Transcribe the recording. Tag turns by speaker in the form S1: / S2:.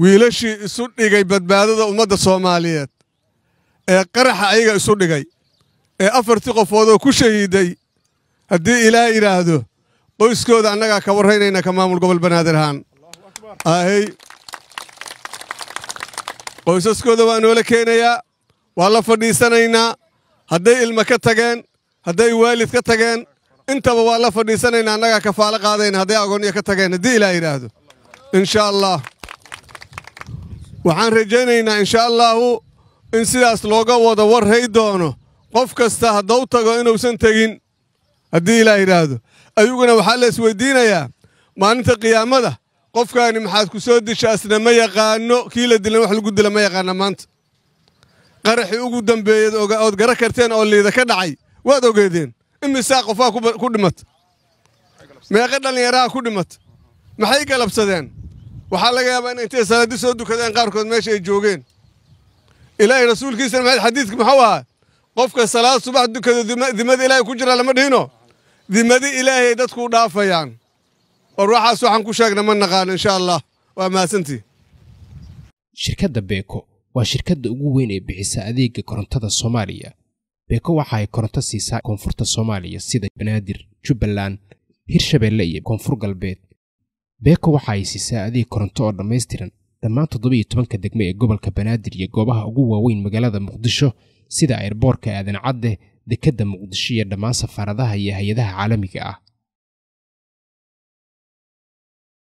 S1: wiilashii isu dhigay badbaadada ummadda soomaaliyeed ee qaraxa ayaga isu dhigay ee afartii qofoodoo ku shahiiday haddii ilaa yidhaahdo qoyskooda annagaa ka warraynayna ka maamul gobol banaadir ahaan ahy qoysaskooda waa noola keenayaa waa la fadhiisanaynaa hadday ilmo ka tageen hadday waalid ka tageen intaba waa la fadhiisanaynaa annagaa kafaalo qaadayna hadday agoonyo ka tageen haddii ilaa yidhaahdo inshaa allah waxaan rajaynaynaa insha allaahu in sidaas looga wada warray doono qof kasta haddau tago inuusan tegin haddii ilaah yidhaahdo ayuguna waxaa la isweydiinayaa maalinta qiyaamada qofkaani maxaad ku soo dishaasna ma yaqaano kii la dilan wax lagu dila ma yaqaana maanta qaraxii ugu dambeeyad ood gara karteen oo liida ka dhacay waad ogeedeen imisaa qofaa ku dhimata meeqa dhallinyaraha ku dhimata maxay galabsadeen waxaa laga yaabaa in intay salaadi soo dukadeen qaarkood meesha ay joogeen ilaahay rasuulkiisana maxamed xadiidka muxuu ahaa qofka salaad subax dukado dimada ilaahay ku jira lama dhihino dimadi ilaahay dadkuu dhaafayaan war waxaas waxaan ku sheegna ma naqaano insha allah waa mahadsantii
S2: shirkadda beeko waa shirkadda ugu weyn ee bixisa adeegga korontada soomaaliya beeko waxa ay koronto siisaa koonfurta soomaaliya sida banaadir jubbaland hirshabeelle iyo koonfur galbeed beeko waxa ay siisaa adeeg koronto oo dhammaystiran dhammaan toddobiiyo tobanka degmo ee gobolka banaadir iyo goobaha ugu waaweyn magaalada muqdisho sida eerboorka aadan cadde dekedda muqdisho iyo dhammaan safaaradaha iyo hay-adaha caalamiga ah